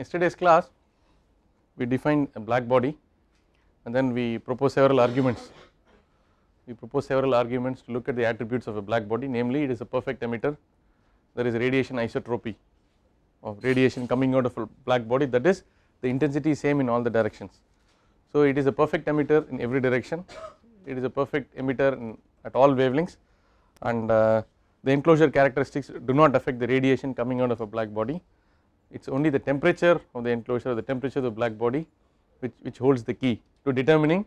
yesterday's class we defined a black body and then we propose several arguments. We propose several arguments to look at the attributes of a black body namely it is a perfect emitter, there is radiation isotropy of radiation coming out of a black body that is the intensity is same in all the directions. So it is a perfect emitter in every direction, it is a perfect emitter in, at all wavelengths and uh, the enclosure characteristics do not affect the radiation coming out of a black body it is only the temperature of the enclosure the temperature of the black body which, which holds the key to determining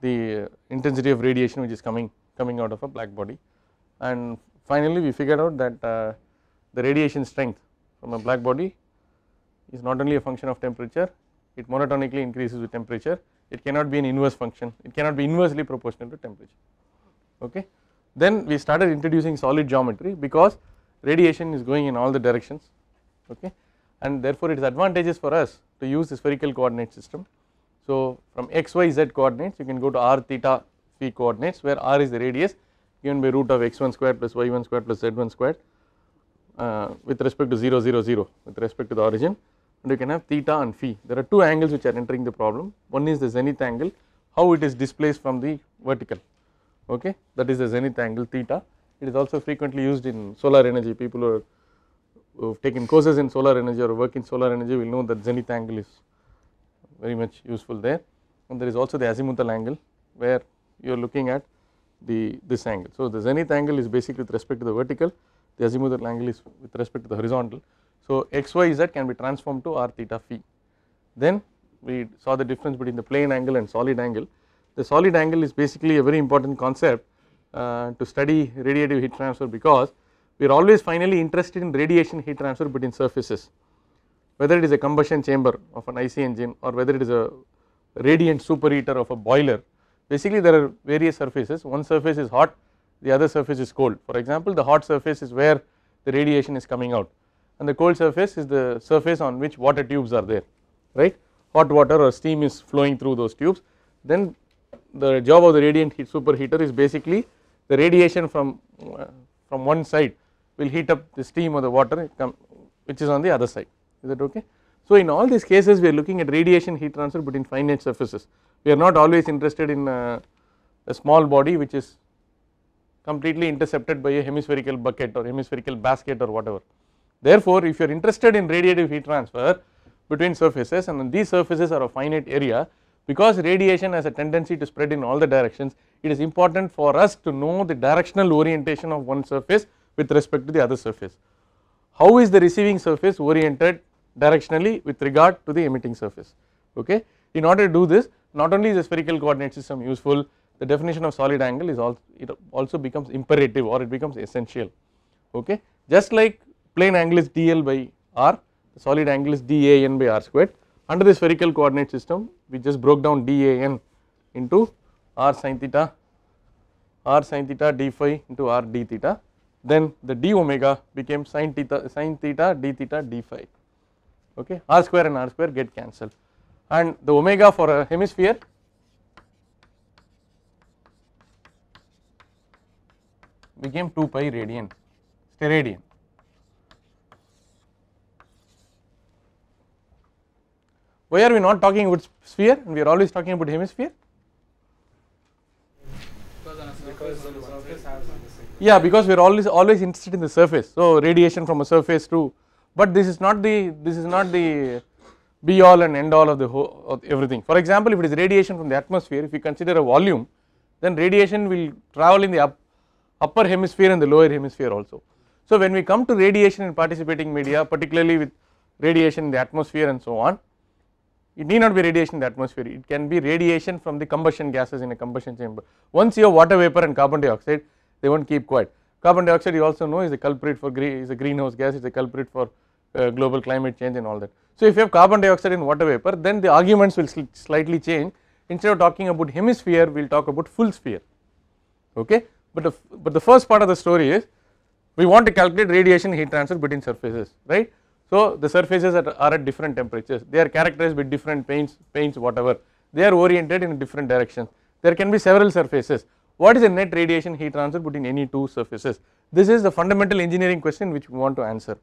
the uh, intensity of radiation which is coming coming out of a black body and finally we figured out that uh, the radiation strength from a black body is not only a function of temperature it monotonically increases with temperature it cannot be an inverse function it cannot be inversely proportional to temperature okay then we started introducing solid geometry because radiation is going in all the directions okay and therefore it is advantageous for us to use the spherical coordinate system. So from x, y, z coordinates you can go to r, theta, phi coordinates where r is the radius given by root of x1 square plus y1 square plus z1 square uh, with respect to 0, 0, 0 with respect to the origin and you can have theta and phi. There are two angles which are entering the problem. One is the zenith angle, how it is displaced from the vertical, okay. That is the zenith angle theta. It is also frequently used in solar energy. People who are who have taken courses in solar energy or work in solar energy will know that zenith angle is very much useful there and there is also the azimuthal angle where you are looking at the this angle. So, the zenith angle is basically with respect to the vertical, the azimuthal angle is with respect to the horizontal. So, x, y, z can be transformed to r theta phi. Then we saw the difference between the plane angle and solid angle. The solid angle is basically a very important concept uh, to study radiative heat transfer because we are always finally interested in radiation heat transfer between surfaces whether it is a combustion chamber of an IC engine or whether it is a radiant superheater of a boiler basically there are various surfaces one surface is hot the other surface is cold for example the hot surface is where the radiation is coming out and the cold surface is the surface on which water tubes are there right hot water or steam is flowing through those tubes then the job of the radiant heat superheater is basically the radiation from uh, from one side will heat up the steam or the water which is on the other side is that okay. So in all these cases we are looking at radiation heat transfer between finite surfaces we are not always interested in uh, a small body which is completely intercepted by a hemispherical bucket or hemispherical basket or whatever. Therefore if you are interested in radiative heat transfer between surfaces and these surfaces are of finite area because radiation has a tendency to spread in all the directions it is important for us to know the directional orientation of one surface with respect to the other surface. How is the receiving surface oriented directionally with regard to the emitting surface okay. In order to do this not only is the spherical coordinate system useful the definition of solid angle is also it also becomes imperative or it becomes essential okay. Just like plane angle is dl by r solid angle is dan by r squared under the spherical coordinate system we just broke down dan into r sin theta r sin theta d phi into r d theta then the d omega became sine theta theta d theta d phi okay r square and r square get cancelled and the omega for a hemisphere became 2 pi radian steradian why are we not talking about sphere we are always talking about hemisphere because yeah, because we are always always interested in the surface. So radiation from a surface to, but this is not the this is not the be all and end all of the whole of everything. For example, if it is radiation from the atmosphere, if we consider a volume, then radiation will travel in the up, upper hemisphere and the lower hemisphere also. So when we come to radiation in participating media, particularly with radiation in the atmosphere and so on, it need not be radiation in the atmosphere, it can be radiation from the combustion gases in a combustion chamber. Once you have water vapor and carbon dioxide, they will not keep quiet. Carbon dioxide you also know is a culprit for is a greenhouse gas, it is a culprit for uh, global climate change and all that. So, if you have carbon dioxide in water vapor then the arguments will slightly change instead of talking about hemisphere we will talk about full sphere okay. But the, but the first part of the story is we want to calculate radiation heat transfer between surfaces right. So, the surfaces are, are at different temperatures they are characterized with different paints, paints whatever they are oriented in different directions there can be several surfaces what is the net radiation heat transfer between any two surfaces? This is the fundamental engineering question which we want to answer.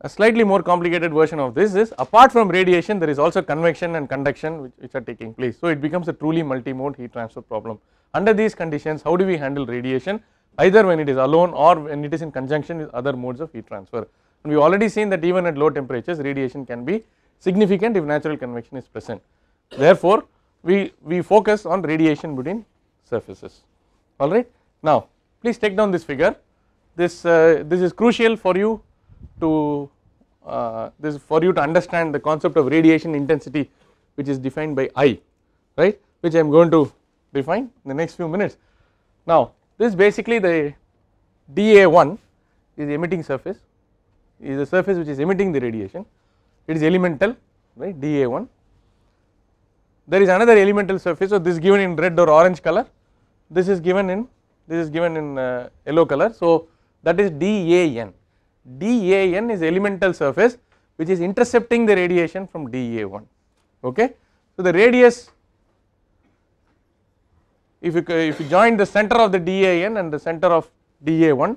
A slightly more complicated version of this is apart from radiation there is also convection and conduction which, which are taking place. So, it becomes a truly multi-mode heat transfer problem. Under these conditions how do we handle radiation either when it is alone or when it is in conjunction with other modes of heat transfer. And we have already seen that even at low temperatures radiation can be significant if natural convection is present. Therefore, we, we focus on radiation between surfaces alright. Now please take down this figure this, uh, this is crucial for you to uh, this for you to understand the concept of radiation intensity which is defined by I right which I am going to define in the next few minutes. Now this is basically the DA1 is the emitting surface is the surface which is emitting the radiation it is elemental right DA1 there is another elemental surface so this given in red or orange color this is given in this is given in uh, yellow color so that is DAN DAN is elemental surface which is intercepting the radiation from DA1 okay so the radius if you if you join the center of the DAN and the center of DA1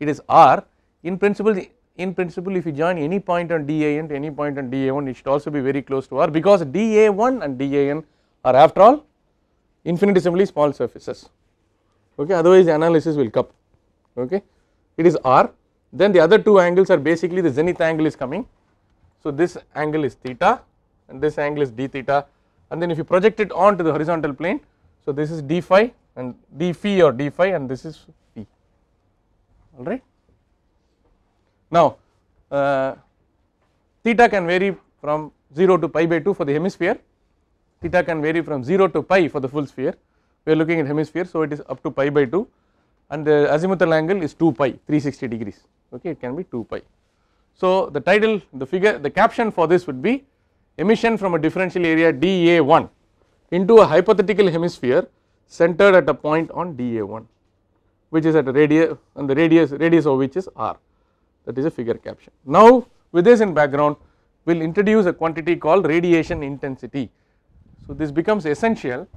it is R in principle the in principle if you join any point on DAN to any point on DA1 it should also be very close to R because DA1 and DAN are after all infinitesimally small surfaces okay otherwise the analysis will cup okay it is R then the other two angles are basically the zenith angle is coming so this angle is theta and this angle is d theta and then if you project it onto the horizontal plane so this is d phi and d phi or d phi and this is p all right now uh, theta can vary from 0 to pi by 2 for the hemisphere, theta can vary from 0 to pi for the full sphere. We are looking at hemisphere, so it is up to pi by 2 and the azimuthal angle is 2 pi 360 degrees, okay, it can be 2 pi. So the title, the figure, the caption for this would be emission from a differential area dA1 into a hypothetical hemisphere centered at a point on dA1 which is at a radius and the radius radius of which is r that is a figure caption. Now with this in background we will introduce a quantity called radiation intensity. So this becomes essential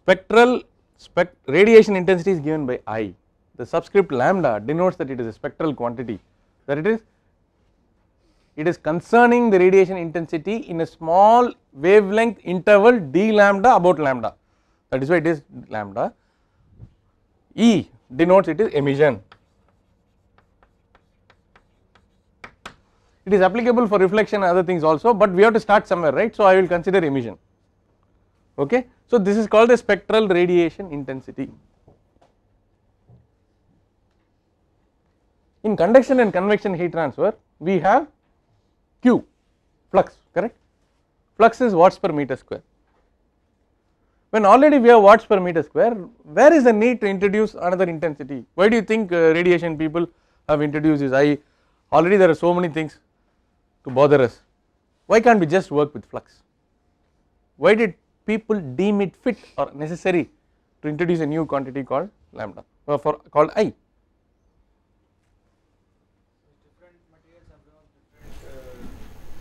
spectral radiation intensity is given by I. The subscript lambda denotes that it is a spectral quantity that it is it is concerning the radiation intensity in a small wavelength interval d lambda about lambda that is why it is lambda. E denotes it is emission. It is applicable for reflection and other things also, but we have to start somewhere right. So, I will consider emission okay. So this is called the spectral radiation intensity. In conduction and convection heat transfer we have Q flux correct flux is watts per meter square. When already we have watts per meter square where is the need to introduce another intensity why do you think uh, radiation people have introduced this I already there are so many things to bother us why can't we just work with flux why did people deem it fit or necessary to introduce a new quantity called lambda or uh, for called i.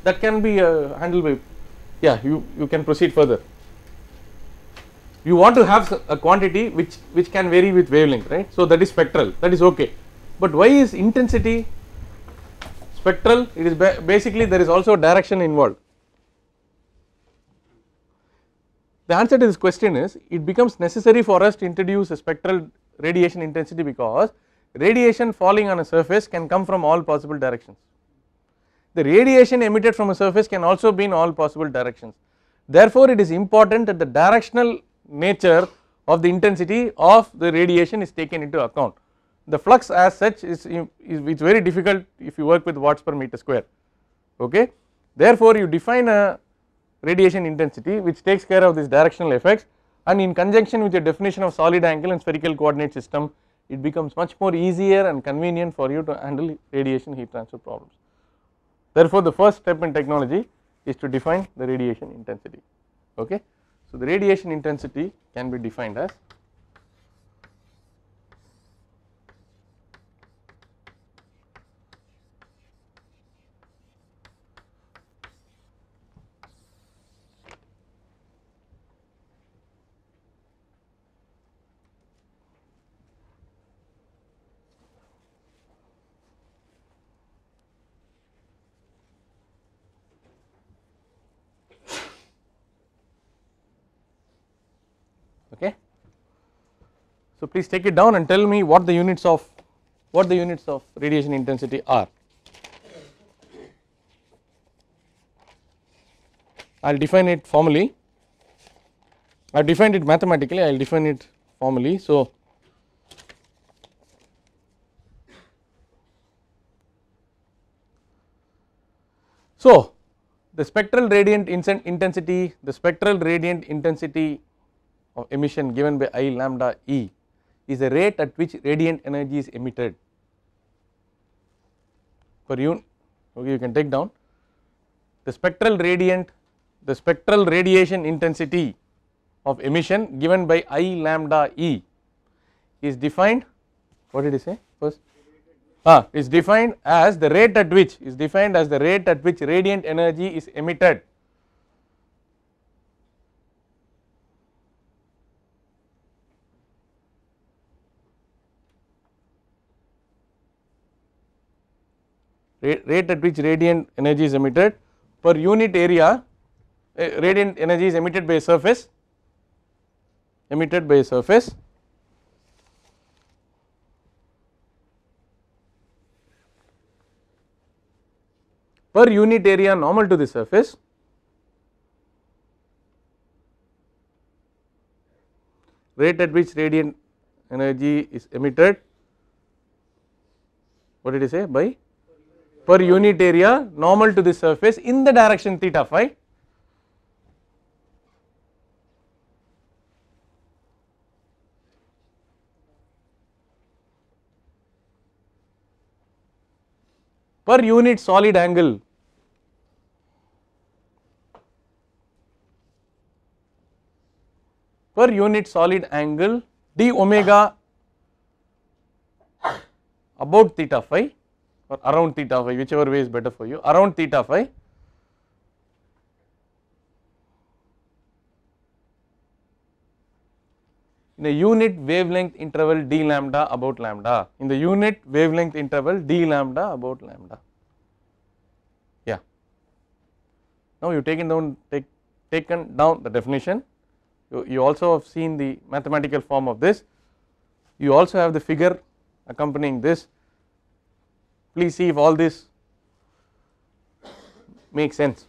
That can be uh, handled by, yeah, you, you can proceed further. You want to have a quantity which, which can vary with wavelength, right. So, that is spectral, that is okay. But why is intensity spectral? It is ba basically there is also direction involved The answer to this question is it becomes necessary for us to introduce a spectral radiation intensity because radiation falling on a surface can come from all possible directions. The radiation emitted from a surface can also be in all possible directions. Therefore, it is important that the directional nature of the intensity of the radiation is taken into account. The flux as such is, is it's very difficult if you work with watts per meter square. Okay. Therefore, you define a radiation intensity which takes care of this directional effects and in conjunction with the definition of solid angle and spherical coordinate system it becomes much more easier and convenient for you to handle radiation heat transfer problems. Therefore, the first step in technology is to define the radiation intensity okay. So, the radiation intensity can be defined as please take it down and tell me what the units of what the units of radiation intensity are. I will define it formally. I defined it mathematically, I will define it formally. So, so the spectral radiant intensity, the spectral radiant intensity of emission given by I lambda E is the rate at which radiant energy is emitted per unit okay you can take down the spectral radiant the spectral radiation intensity of emission given by I lambda E is defined what did he say first ah is defined as the rate at which is defined as the rate at which radiant energy is emitted rate at which radiant energy is emitted per unit area eh, radiant energy is emitted by a surface emitted by a surface per unit area normal to the surface rate at which radiant energy is emitted what did you say by per unit area normal to the surface in the direction theta phi. per unit solid angle per unit solid angle d omega about theta phi or around theta phi whichever way is better for you around theta phi in a unit wavelength interval d lambda about lambda in the unit wavelength interval d lambda about lambda yeah now you taken down take taken down the definition you, you also have seen the mathematical form of this you also have the figure accompanying this please see if all this makes sense.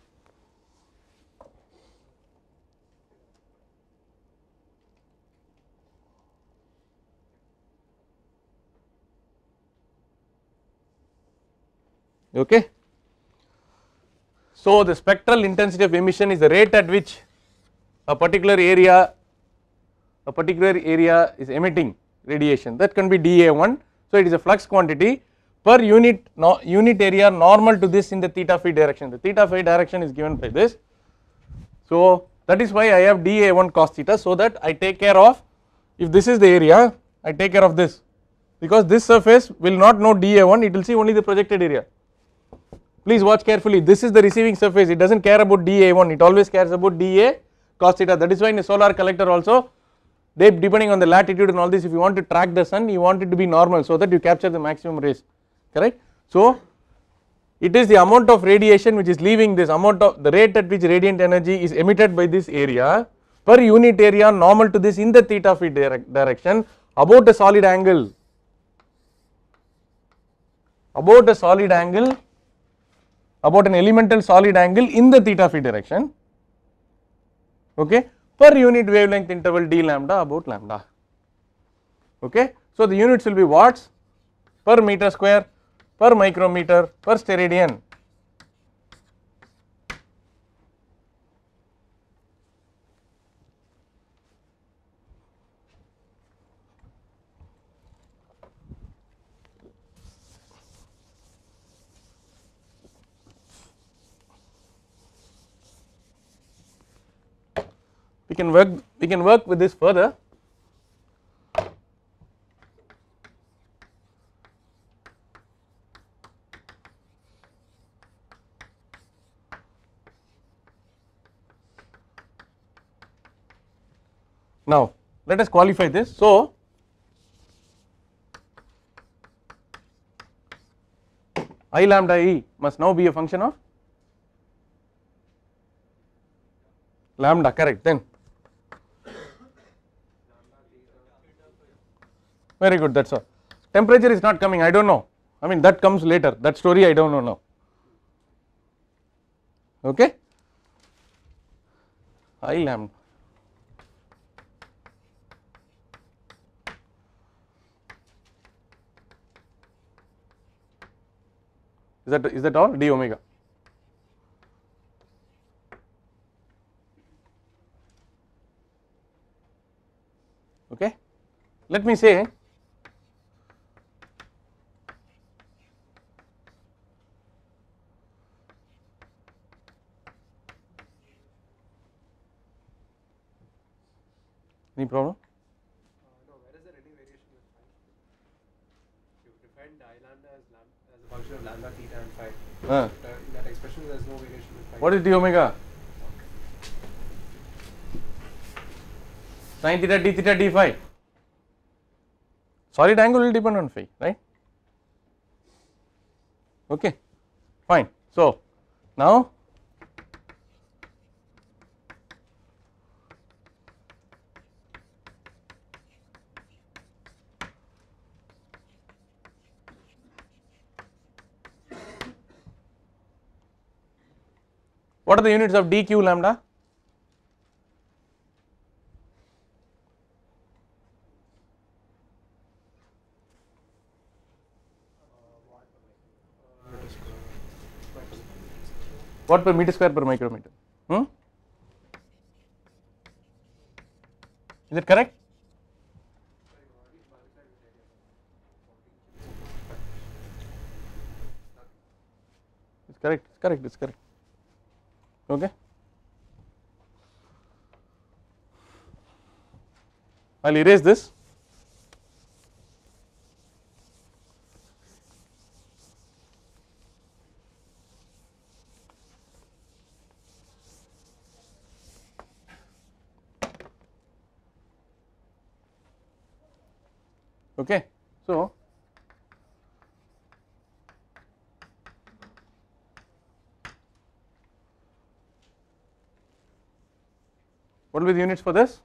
Okay. So, the spectral intensity of emission is the rate at which a particular area a particular area is emitting radiation that can be dA1. So, it is a flux quantity per unit no, unit area normal to this in the theta phi direction. The theta phi direction is given by this. So that is why I have dA1 cos theta so that I take care of if this is the area I take care of this because this surface will not know dA1 it will see only the projected area. Please watch carefully this is the receiving surface it does not care about dA1 it always cares about dA cos theta that is why in a solar collector also depending on the latitude and all this if you want to track the sun you want it to be normal so that you capture the maximum rays. correct. So, it is the amount of radiation which is leaving this amount of the rate at which radiant energy is emitted by this area per unit area normal to this in the theta phi direct direction about a solid angle about a solid angle about an elemental solid angle in the theta phi direction okay per unit wavelength interval d lambda about lambda okay so the units will be watts per meter square per micrometer per steradian. We can work we can work with this further Now let us qualify this. So i lambda e must now be a function of lambda correct then very good that is all temperature is not coming I do not know I mean that comes later that story I do not know now okay i lambda is that is that all d omega. Okay. Let me say any problem uh. that that expression, there is no variation with What is d omega? Okay. Sin theta d theta d phi. Solid angle will depend on phi, right? Okay, fine. So, now What are the units of dq lambda? What per meter square per micrometer? Hmm? Is it correct? It's correct, it's correct, it's correct okay. I will erase this. Okay. So, What will be the units for this?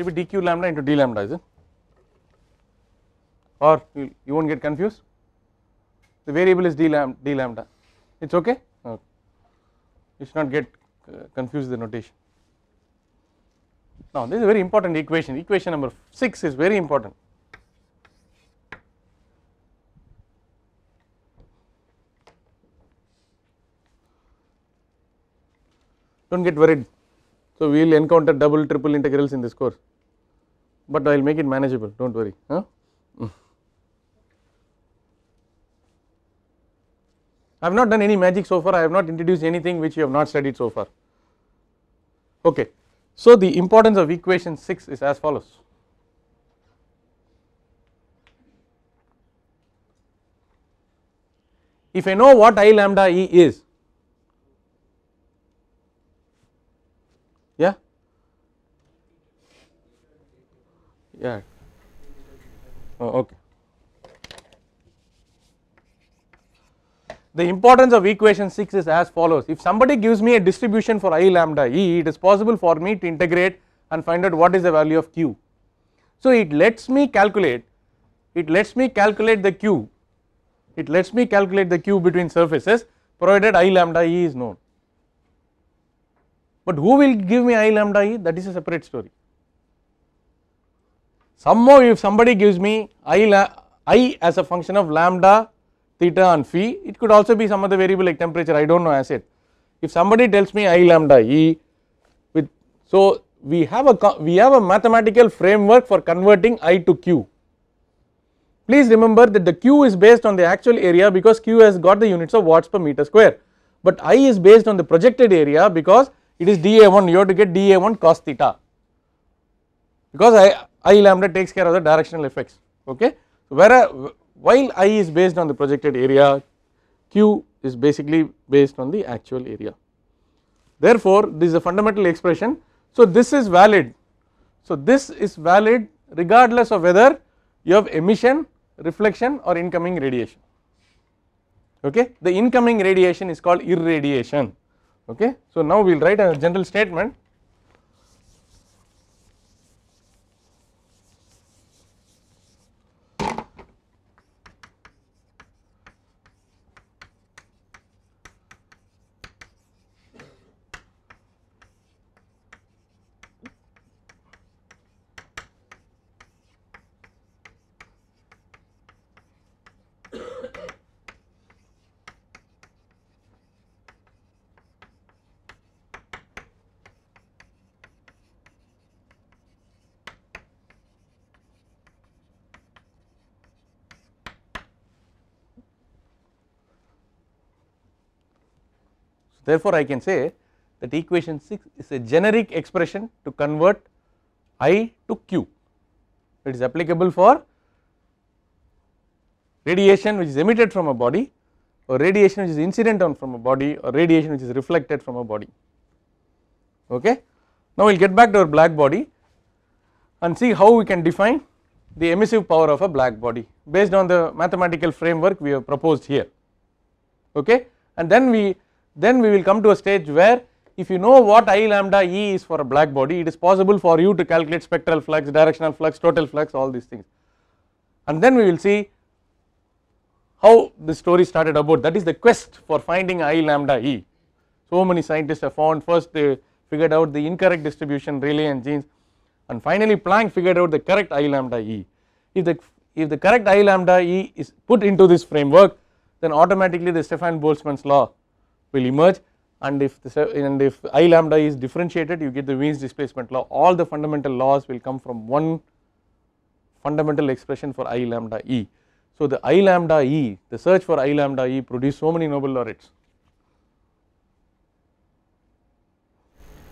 it be dq lambda into d lambda is it or you, you will not get confused the variable is d lambda, d lambda it is okay? okay you should not get uh, confused the notation. Now this is a very important equation equation number 6 is very important do not get worried. So, we will encounter double triple integrals in this course but I will make it manageable do not worry. Huh? Mm. I have not done any magic so far I have not introduced anything which you have not studied so far okay. So the importance of equation 6 is as follows. If I know what I lambda e is yeah Yeah. Oh, okay. The importance of equation 6 is as follows. If somebody gives me a distribution for I lambda E, it is possible for me to integrate and find out what is the value of Q. So, it lets me calculate, it lets me calculate the Q, it lets me calculate the Q between surfaces provided I lambda E is known. But who will give me I lambda E that is a separate story somehow if somebody gives me I, I as a function of lambda, theta and phi, it could also be some other variable like temperature, I do not know as said, If somebody tells me I lambda E with, so we have a, we have a mathematical framework for converting I to Q. Please remember that the Q is based on the actual area because Q has got the units of watts per meter square, but I is based on the projected area because it is dA1, you have to get dA1 cos theta because I I lambda takes care of the directional effects okay. Where while I is based on the projected area Q is basically based on the actual area. Therefore this is a fundamental expression so this is valid so this is valid regardless of whether you have emission reflection or incoming radiation okay the incoming radiation is called irradiation okay so now we will write a general statement Therefore, I can say that equation 6 is a generic expression to convert I to Q. It is applicable for radiation which is emitted from a body or radiation which is incident on from a body or radiation which is reflected from a body. Okay. Now, we will get back to our black body and see how we can define the emissive power of a black body based on the mathematical framework we have proposed here. Okay. And then we then we will come to a stage where if you know what I lambda E is for a black body it is possible for you to calculate spectral flux, directional flux, total flux all these things and then we will see how the story started about that is the quest for finding I lambda E. So many scientists have found first they figured out the incorrect distribution Rayleigh and Jeans and finally Planck figured out the correct I lambda E. If the, if the correct I lambda E is put into this framework then automatically the Stefan Boltzmann's law will emerge and if the and if i lambda is differentiated you get the Wien's displacement law all the fundamental laws will come from one fundamental expression for i lambda e. So, the i lambda e the search for i lambda e produced so many Nobel laureates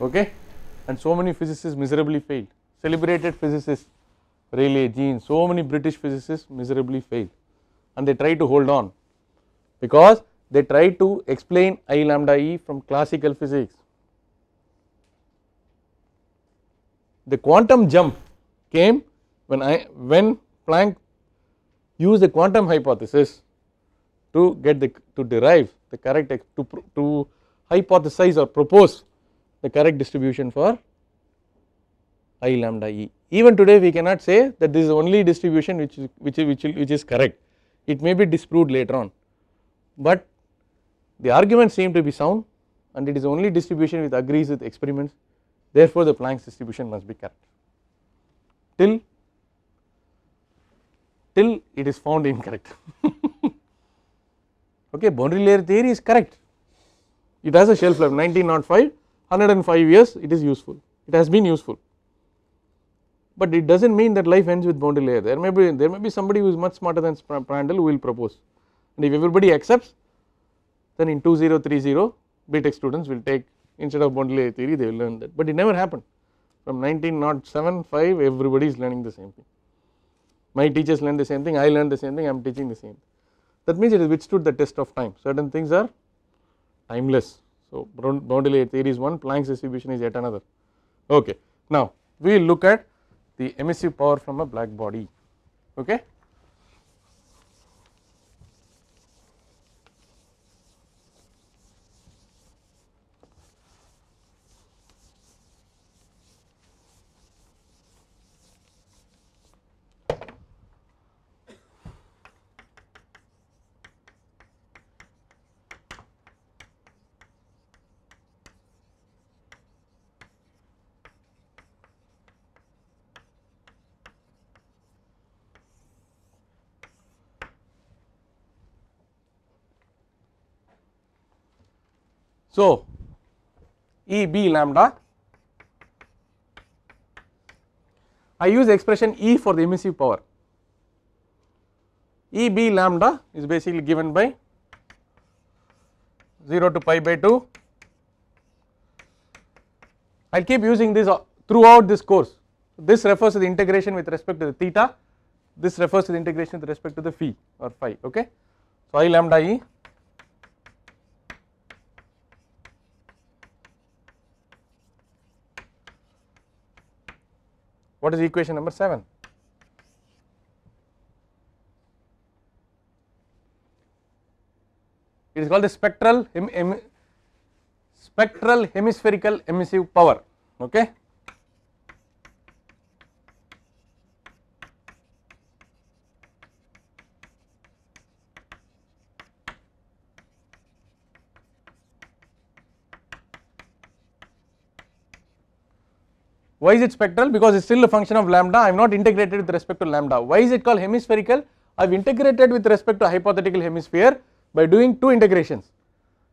okay and so many physicists miserably failed celebrated physicists Rayleigh, Jean so many British physicists miserably failed and they try to hold on because they try to explain I lambda e from classical physics. The quantum jump came when I when Planck used the quantum hypothesis to get the to derive the correct to to hypothesize or propose the correct distribution for I lambda e. Even today we cannot say that this is only distribution which is, which is, which, is, which is correct. It may be disproved later on, but the arguments seem to be sound and it is only distribution which agrees with experiments therefore the Planck's distribution must be correct till till it is found incorrect okay boundary layer theory is correct it has a shelf life 1905 105 years it is useful it has been useful but it does not mean that life ends with boundary layer there may be there may be somebody who is much smarter than Prandtl who will propose and if everybody accepts then in 2030 BTEC students will take instead of boundary layer theory they will learn that but it never happened from 1975 everybody is learning the same thing. My teachers learn the same thing, I learn the same thing, I am teaching the same thing. That means it has withstood the test of time, certain things are timeless. So, boundary layer theory is one, Planck's distribution is yet another. Okay. Now, we will look at the emissive power from a black body. Okay. So, E b lambda I use expression E for the emissive power E b lambda is basically given by 0 to pi by 2 I will keep using this uh, throughout this course this refers to the integration with respect to the theta this refers to the integration with respect to the phi or phi okay so I lambda E What is equation number 7? It is called the spectral hem, hem, spectral hemispherical emissive power. Okay. Why is it spectral? Because it is still a function of lambda, I am not integrated with respect to lambda. Why is it called hemispherical? I have integrated with respect to hypothetical hemisphere by doing two integrations,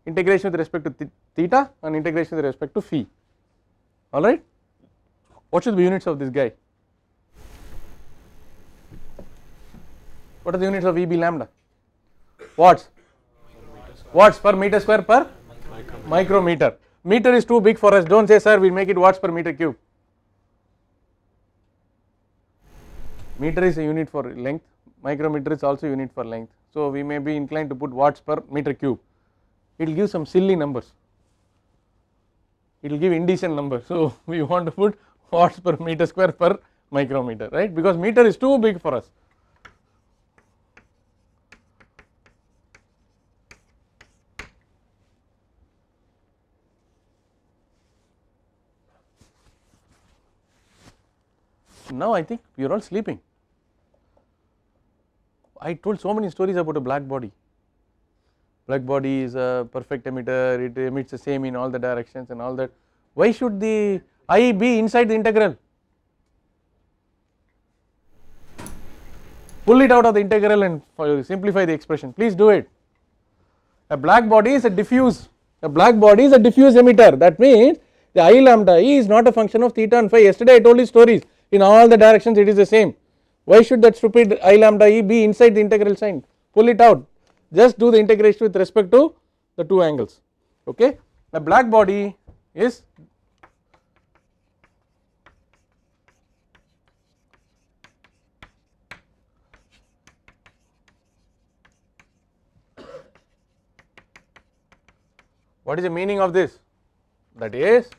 integration with respect to th theta and integration with respect to phi, alright. What should be units of this guy? What are the units of EB lambda? Watts? Watts per meter square per micrometer. micrometer. Meter is too big for us, do not say sir we make it watts per meter cube. meter is a unit for length, micrometer is also unit for length. So, we may be inclined to put watts per meter cube, it will give some silly numbers, it will give indecent numbers. So, we want to put watts per meter square per micrometer right because meter is too big for us. now I think you are all sleeping. I told so many stories about a black body. Black body is a perfect emitter, it emits the same in all the directions and all that. Why should the I be inside the integral? Pull it out of the integral and simplify the expression. Please do it. A black body is a diffuse, a black body is a diffuse emitter. That means the I lambda E is not a function of theta and phi. Yesterday I told you stories in all the directions it is the same. Why should that stupid I lambda E be inside the integral sign? Pull it out, just do the integration with respect to the two angles. Okay. The black body is what is the meaning of this? That is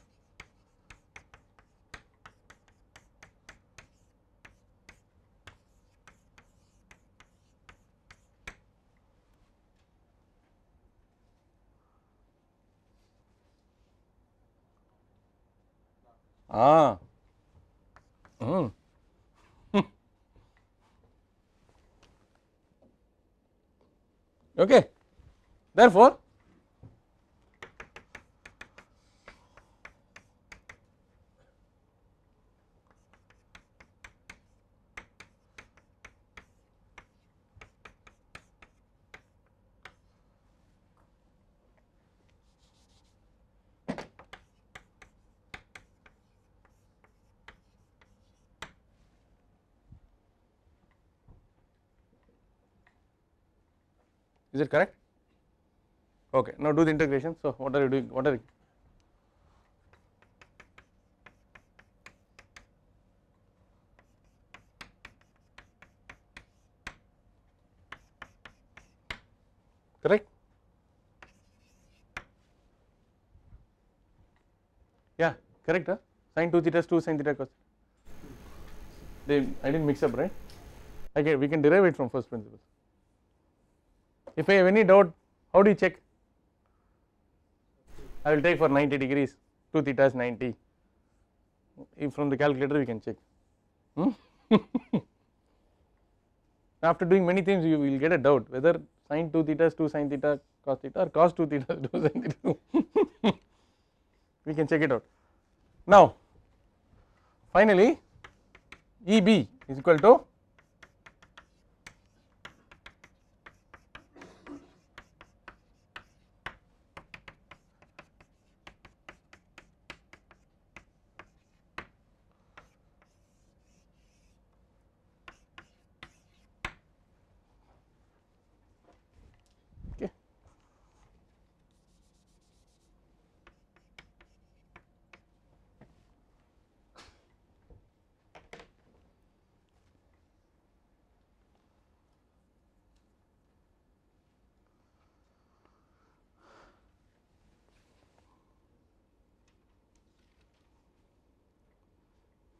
Ah. Mm. okay. Therefore, Is it correct? Okay. Now do the integration. So what are you doing? What are you? Correct? Yeah, correct. Huh? Sine 2 theta is 2 sine theta cos theta. They, I did not mix up, right? Okay, we can derive it from first principles. If I have any doubt, how do you check? I will take for 90 degrees, 2 theta is 90. If from the calculator, we can check. Hmm? After doing many things, you will get a doubt whether sine 2 theta is 2 sine theta cos theta or cos 2 theta is 2 sine theta. we can check it out. Now, finally, EB is equal to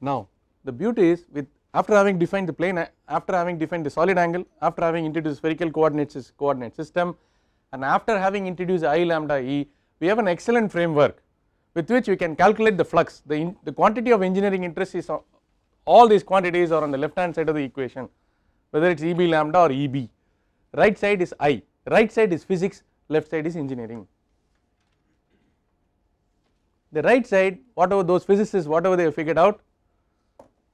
Now the beauty is with after having defined the plane, after having defined the solid angle, after having introduced spherical coordinates coordinate system and after having introduced i lambda e, we have an excellent framework with which we can calculate the flux, the, in, the quantity of engineering interest is all these quantities are on the left hand side of the equation whether it is EB lambda or EB, right side is I, right side is physics, left side is engineering. The right side whatever those physicists whatever they have figured out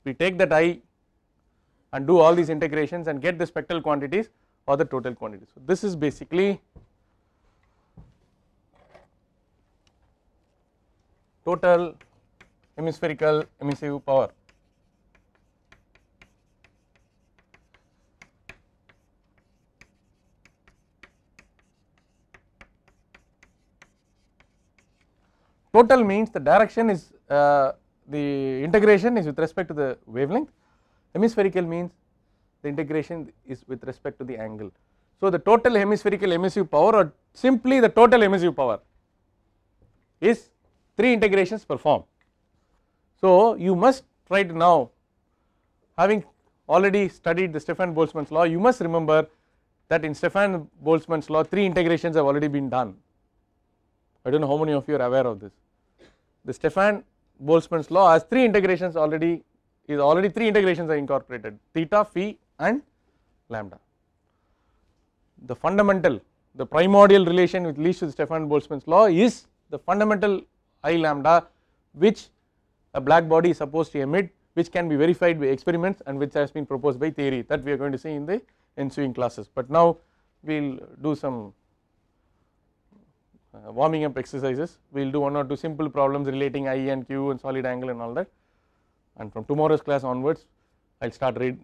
we take that i and do all these integrations and get the spectral quantities or the total quantities. So, this is basically total hemispherical emissive power. Total means the direction is uh, the integration is with respect to the wavelength, hemispherical means the integration is with respect to the angle. So, the total hemispherical emissive power or simply the total emissive power is 3 integrations performed. So, you must try to now having already studied the Stefan Boltzmann's law, you must remember that in Stefan Boltzmann's law 3 integrations have already been done. I do not know how many of you are aware of this. The Stefan Boltzmann's law as 3 integrations already is already 3 integrations are incorporated theta, phi and lambda. The fundamental the primordial relation which leads to Stefan Boltzmann's law is the fundamental I lambda which a black body is supposed to emit which can be verified by experiments and which has been proposed by theory that we are going to see in the ensuing classes. But now we will do some uh, warming up exercises. We will do one or two simple problems relating I and Q and solid angle and all that and from tomorrow's class onwards I will start read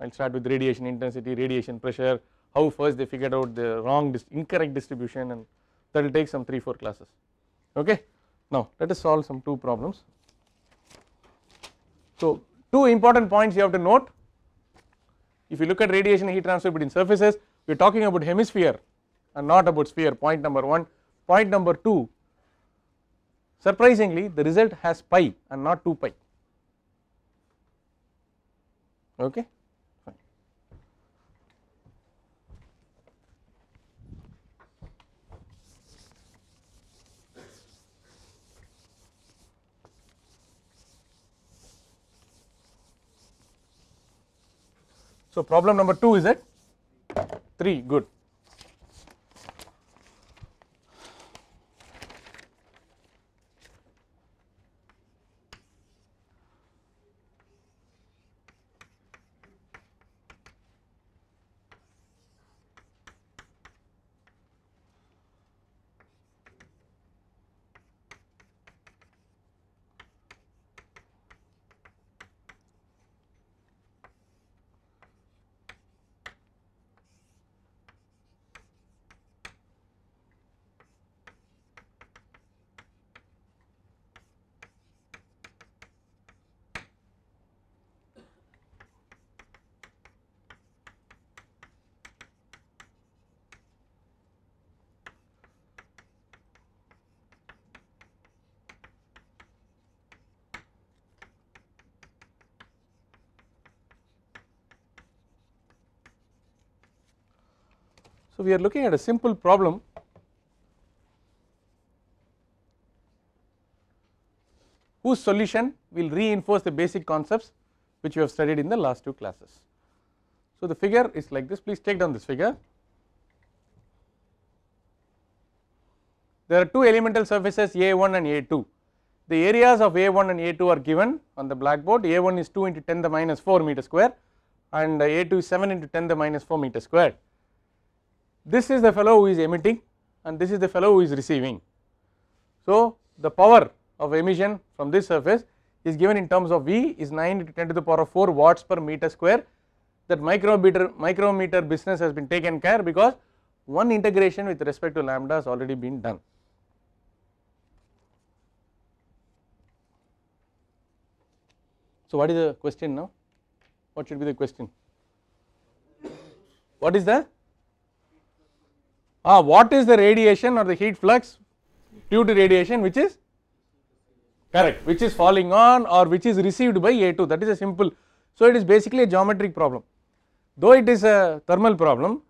I will start with radiation intensity, radiation pressure, how first they figured out the wrong incorrect distribution and that will take some 3-4 classes okay. Now let us solve some two problems. So two important points you have to note if you look at radiation heat transfer between surfaces we are talking about hemisphere and not about sphere point number 1 Point number 2 surprisingly the result has pi and not 2 pi okay so problem number 2 is at 3 good we are looking at a simple problem whose solution will reinforce the basic concepts which you have studied in the last two classes. So, the figure is like this please take down this figure. There are two elemental surfaces A1 and A2. The areas of A1 and A2 are given on the blackboard A1 is 2 into 10 the minus 4 meter square and A2 is 7 into 10 the minus 4 meter square. This is the fellow who is emitting and this is the fellow who is receiving. So, the power of emission from this surface is given in terms of V is 9 to 10 to the power of 4 watts per meter square that micrometer, micrometer business has been taken care because one integration with respect to lambda has already been done. So, what is the question now? What should be the question? What is the Ah, what is the radiation or the heat flux due to radiation which is correct which is falling on or which is received by A2 that is a simple. So, it is basically a geometric problem though it is a thermal problem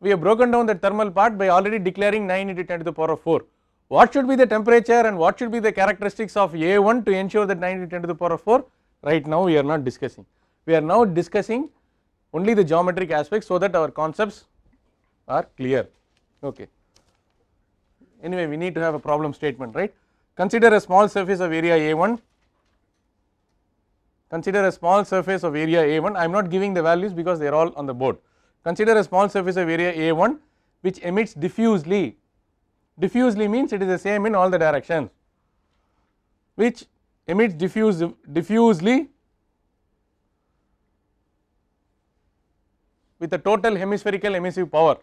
we have broken down the thermal part by already declaring 9 into 10 to the power of 4. What should be the temperature and what should be the characteristics of A1 to ensure that 9 into 10 to the power of 4 right now we are not discussing. We are now discussing only the geometric aspects so that our concepts are clear okay. Anyway, we need to have a problem statement, right. Consider a small surface of area A1, consider a small surface of area A1, I am not giving the values because they are all on the board. Consider a small surface of area A1 which emits diffusely, diffusely means it is the same in all the directions, which emits diffuse, diffusely with a total hemispherical emissive power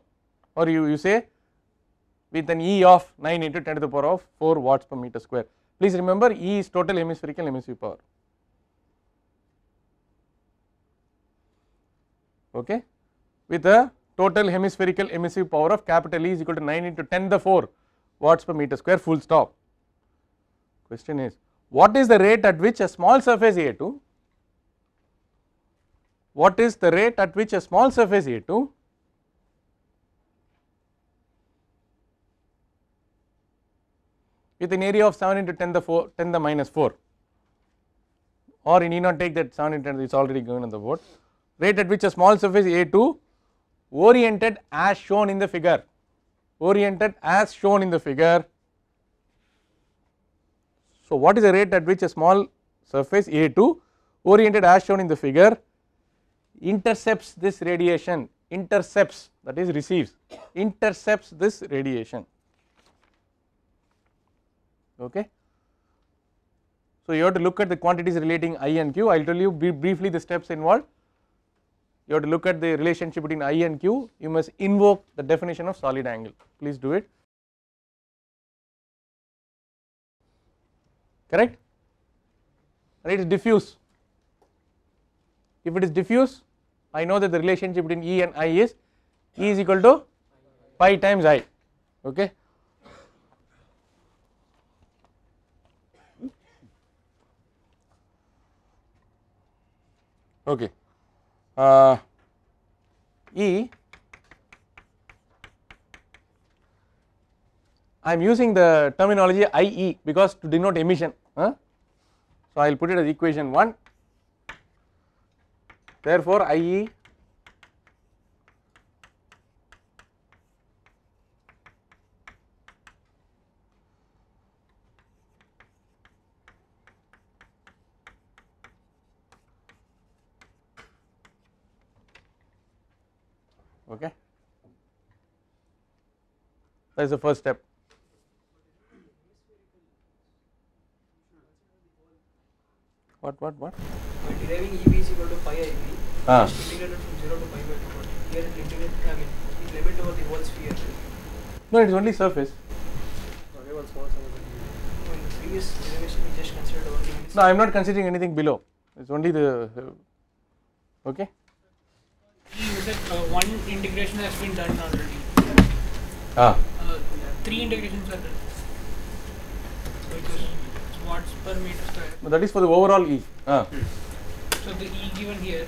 or you, you say with an E of 9 into 10 to the power of 4 watts per meter square. Please remember E is total hemispherical emissive power. Okay, with a total hemispherical emissive power of capital E is equal to 9 into 10 to the 4 watts per meter square full stop. Question is what is the rate at which a small surface A2, what is the rate at which a small surface A2 with an area of 7 into 10 the 4 10 the minus 4 or you need not take that 7 into 10 it is already given on the board rate at which a small surface A2 oriented as shown in the figure oriented as shown in the figure. So, what is the rate at which a small surface A2 oriented as shown in the figure intercepts this radiation intercepts that is receives intercepts this radiation okay. So you have to look at the quantities relating I and Q. I will tell you briefly the steps involved. You have to look at the relationship between I and Q. You must invoke the definition of solid angle. Please do it. Correct? And it is diffuse. If it is diffuse, I know that the relationship between E and I is E is equal to pi times I. Okay. okay. Uh, e I am using the terminology IE because to denote emission. So, I will put it as equation 1 therefore, IE that is the first step. What, what, what? deriving is equal to pi Ah. from 0 to pi by Here I mean, it limit over the whole sphere. No, it is only surface. No, I am not considering anything below. It is only the. Uh, okay? You said uh, one integration has been done already. Ah three integration are So it watts per meter square. But that is for the overall E. Hmm. So the E given here,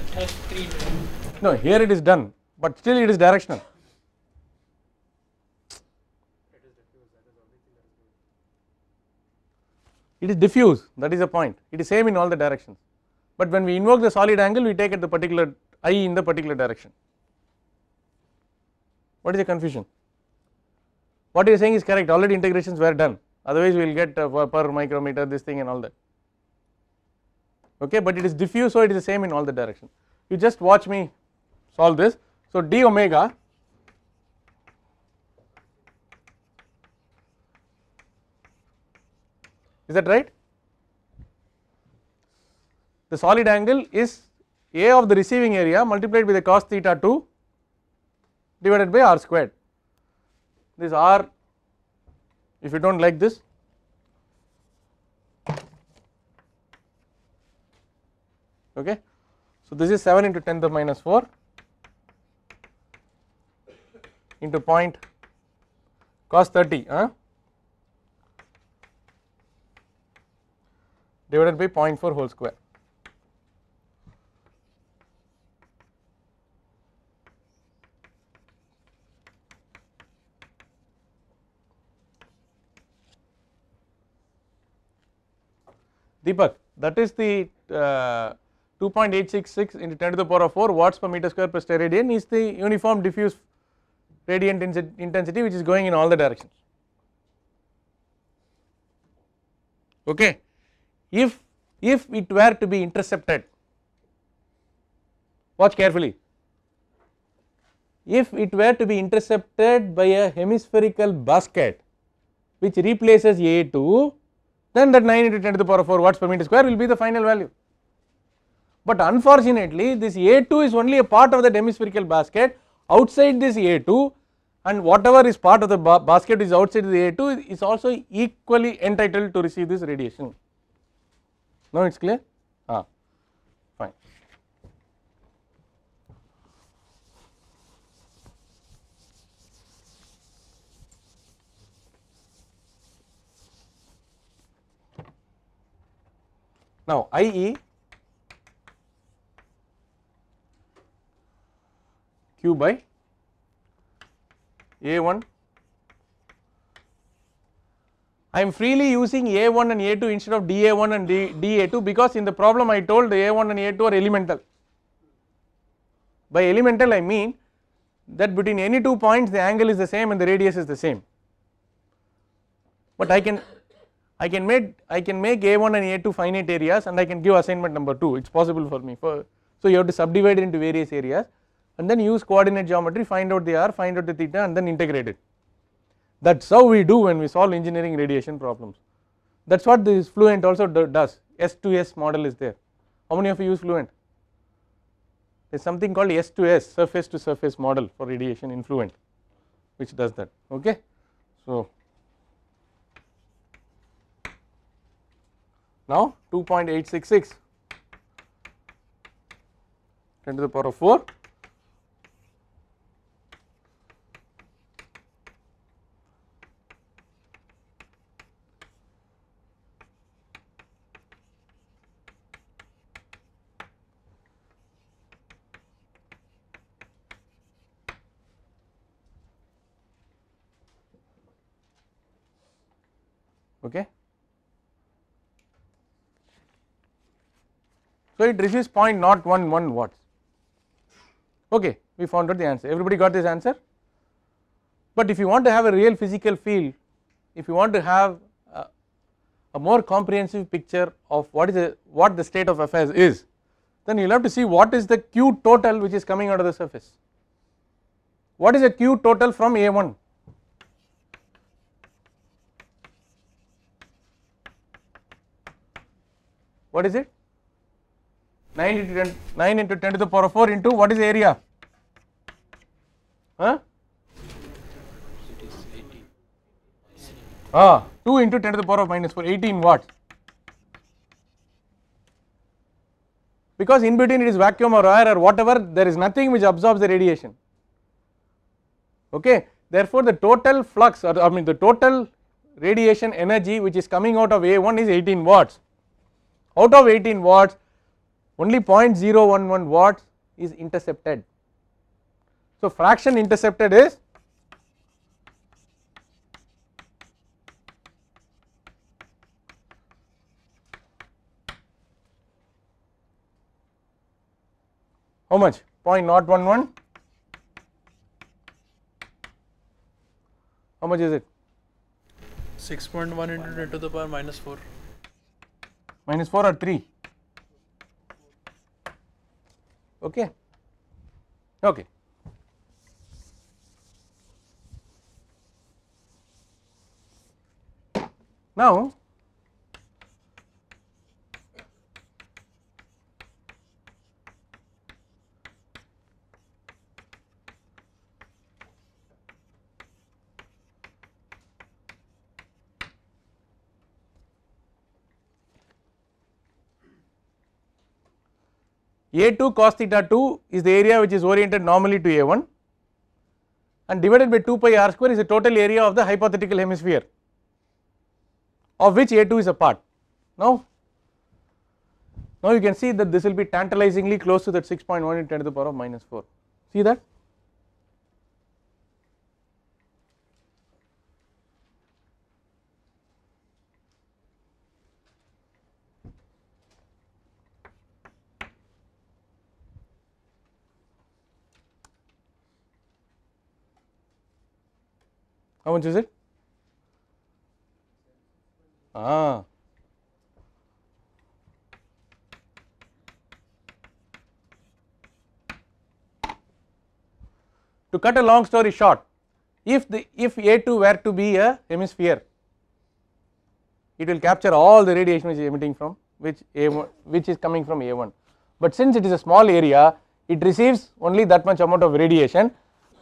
it has three No, here it is done, but still it is directional. It is diffuse, that is the point. It is same in all the directions. But when we invoke the solid angle, we take at the particular i in the particular direction. What is the confusion? What you are saying is correct already integrations were done otherwise we will get uh, per, per micrometer this thing and all that okay but it is diffuse so it is the same in all the direction. You just watch me solve this. So d omega is that right? The solid angle is a of the receiving area multiplied by the cos theta 2 divided by r squared this R if you do not like this okay. So, this is 7 into 10 to the minus 4 into point cos 30 huh, divided by 0.4 whole square. Deepak that is the uh, 2.866 into 10 to the power of 4 watts per meter square per steradian is the uniform diffuse radiant intensity which is going in all the directions okay if if it were to be intercepted watch carefully if it were to be intercepted by a hemispherical basket which replaces a2 then that 9 into 10 to the power of 4 watts per meter square will be the final value. But unfortunately, this A2 is only a part of that hemispherical basket outside this A2 and whatever is part of the ba basket is outside the A2 is also equally entitled to receive this radiation. Now, it is clear. Now, IE Q by A1 I am freely using A1 and A2 instead of DA1 and DA2 because in the problem I told A1 and A2 are elemental. By elemental I mean that between any two points the angle is the same and the radius is the same. But I can I can make I can make A1 and A2 finite areas and I can give assignment number 2 it is possible for me for so you have to subdivide into various areas and then use coordinate geometry find out the r find out the theta and then integrate it that is how we do when we solve engineering radiation problems that is what this fluent also do, does S to S model is there how many of you use fluent there is something called S to S surface to surface model for radiation in fluent which does that okay so now 2.866 10 to the power of 4 So, it receives 0.011 watts ok we found out the answer everybody got this answer. But if you want to have a real physical field if you want to have a, a more comprehensive picture of what is what the state of affairs is then you will have to see what is the q total which is coming out of the surface. What is the q total from A1 what is it 9 into 10, 9 into 10 to the power of 4 into what is area? Huh? Ah, 2 into 10 to the power of minus 4, 18 watts. Because in between it is vacuum or air or whatever, there is nothing which absorbs the radiation. Okay. Therefore, the total flux or I mean the total radiation energy which is coming out of A1 is 18 watts. Out of 18 watts, only 0.011 watts is intercepted. So, fraction intercepted is how much 0.011 how much is it 6.1 into 10 to the power minus 4 minus 4 or 3 okay okay now A2 cos theta 2 is the area which is oriented normally to A1 and divided by 2 pi r square is the total area of the hypothetical hemisphere of which A2 is a part. Now, now you can see that this will be tantalizingly close to that 6.1 into 10 to the power of minus 4, see that. How much is it? Ah. To cut a long story short, if the if A2 were to be a hemisphere, it will capture all the radiation which is emitting from which A1 which is coming from A1. But since it is a small area, it receives only that much amount of radiation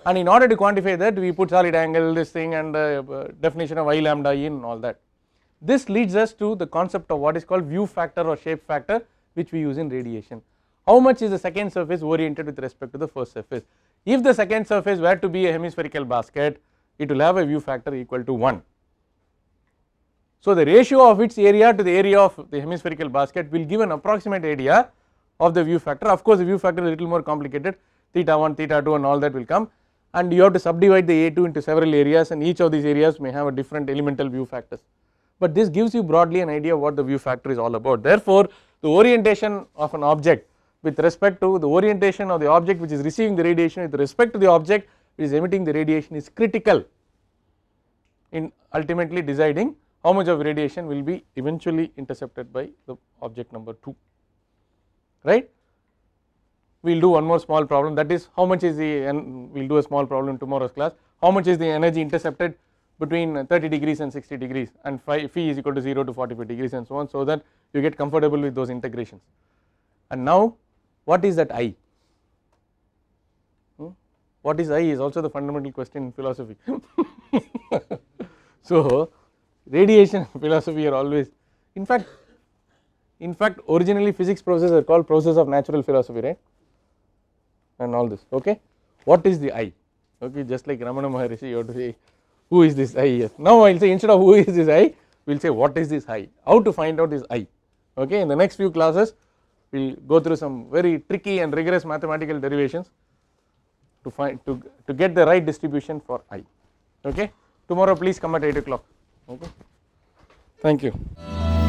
and in order to quantify that we put solid angle this thing and uh, definition of y lambda in all that. This leads us to the concept of what is called view factor or shape factor which we use in radiation. How much is the second surface oriented with respect to the first surface? If the second surface were to be a hemispherical basket it will have a view factor equal to 1. So, the ratio of its area to the area of the hemispherical basket will give an approximate area of the view factor. Of course, the view factor is a little more complicated theta 1, theta 2 and all that will come and you have to subdivide the A2 into several areas and each of these areas may have a different elemental view factors. But this gives you broadly an idea of what the view factor is all about. Therefore, the orientation of an object with respect to the orientation of the object which is receiving the radiation with respect to the object which is emitting the radiation is critical in ultimately deciding how much of radiation will be eventually intercepted by the object number 2 right we will do one more small problem that is how much is the and we will do a small problem in tomorrow's class how much is the energy intercepted between 30 degrees and 60 degrees and phi is equal to 0 to 45 degrees and so on so that you get comfortable with those integrations. And now what is that I? Hmm? What is I is also the fundamental question in philosophy. so radiation philosophy are always in fact in fact originally physics processes are called process of natural philosophy right and all this okay. What is the I okay just like Ramana Maharishi you have to say who is this I here. Now I will say instead of who is this I we will say what is this I how to find out this I okay in the next few classes we will go through some very tricky and rigorous mathematical derivations to find to, to get the right distribution for I okay tomorrow please come at 8 o'clock okay thank you.